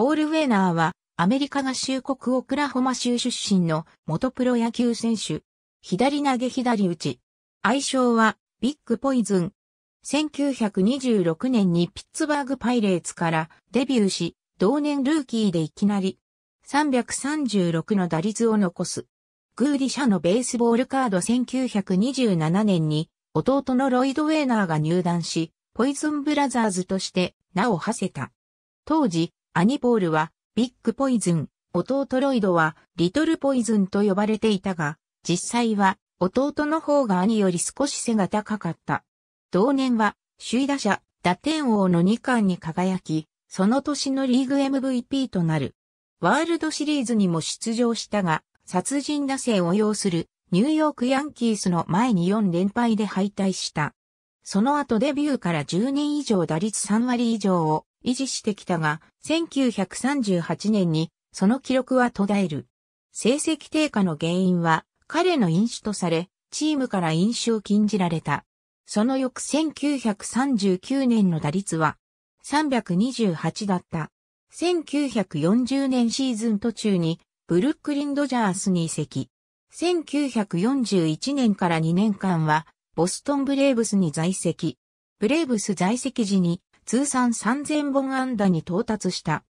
ポール・ウェーナーは、アメリカ合衆国オクラホマ州出身の元プロ野球選手。左投げ左打ち。愛称は、ビッグポイズン。1926年にピッツバーグパイレーツからデビューし、同年ルーキーでいきなり336の打率を残す。グーリ社のベースボールカード1927年に弟のロイド・ウェーナーが入団し、ポイズンブラザーズとして名を馳せた。当時、兄ポールはビッグポイズン、弟ロイドはリトルポイズンと呼ばれていたが、実際は弟の方が兄より少し背が高かった。同年は首位打者、打点王の2冠に輝き、その年のリーグ MVP となる。ワールドシリーズにも出場したが、殺人打線を要するニューヨークヤンキースの前に4連敗で敗退した。その後デビューから10年以上打率3割以上を維持してきたが、1938年にその記録は途絶える。成績低下の原因は彼の飲酒とされ、チームから飲酒を禁じられた。その翌1939年の打率は328だった。1940年シーズン途中にブルックリン・ドジャースに移籍。1941年から2年間はボストン・ブレーブスに在籍。ブレーブス在籍時に通算3000本安打に到達した。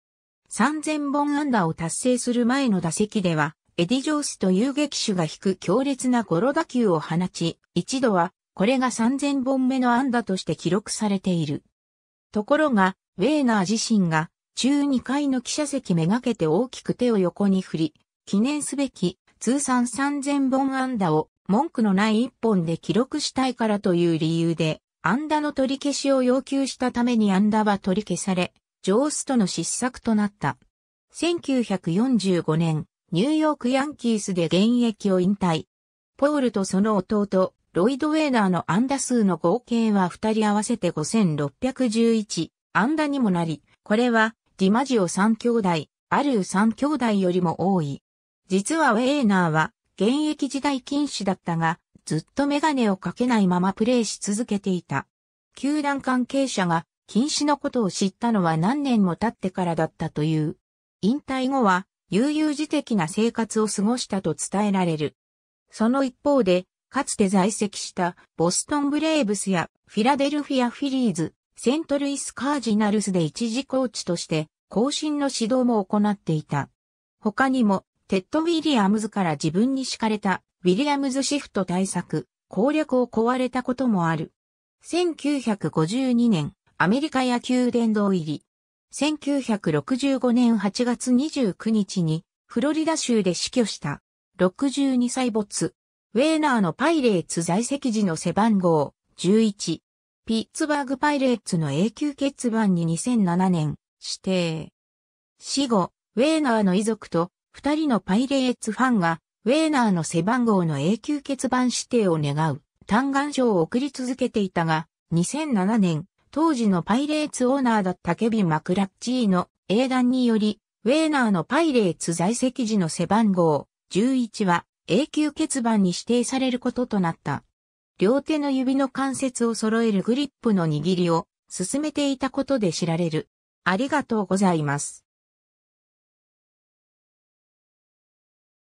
3000本安打を達成する前の打席では、エディ・ジョースと遊撃手が引く強烈なゴロ打球を放ち、一度は、これが3000本目の安打として記録されている。ところが、ウェーナー自身が、中2階の記者席めがけて大きく手を横に振り、記念すべき通算3000本安打を文句のない一本で記録したいからという理由で、アンダの取り消しを要求したためにアンダは取り消され、ジョースとの失策となった。1945年、ニューヨークヤンキースで現役を引退。ポールとその弟、ロイド・ウェーナーのアンダ数の合計は2人合わせて5611アンダにもなり、これはディマジオ3兄弟、アルー3兄弟よりも多い。実はウェーナーは現役時代禁止だったが、ずっとメガネをかけないままプレーし続けていた。球団関係者が禁止のことを知ったのは何年も経ってからだったという。引退後は悠々自適な生活を過ごしたと伝えられる。その一方で、かつて在籍したボストンブレーブスやフィラデルフィアフィリーズ、セントルイスカージナルスで一時コーチとして更新の指導も行っていた。他にも、テッド・ウィリアムズから自分に敷かれたウィリアムズシフト対策、攻略を壊れたこともある。1952年、アメリカ野球殿堂入り。1965年8月29日に、フロリダ州で死去した、62歳没。ウェーナーのパイレーツ在籍時の背番号、11。ピッツバーグパイレーツの永久欠番に2007年、指定。死後、ウェーナーの遺族と、二人のパイレーツファンが、ウェーナーの背番号の永久欠番指定を願う嘆願書を送り続けていたが、2007年、当時のパイレーツオーナーだったケビン・マクラッチーの英断により、ウェーナーのパイレーツ在籍時の背番号11は永久欠番に指定されることとなった。両手の指の関節を揃えるグリップの握りを進めていたことで知られる。ありがとうございます。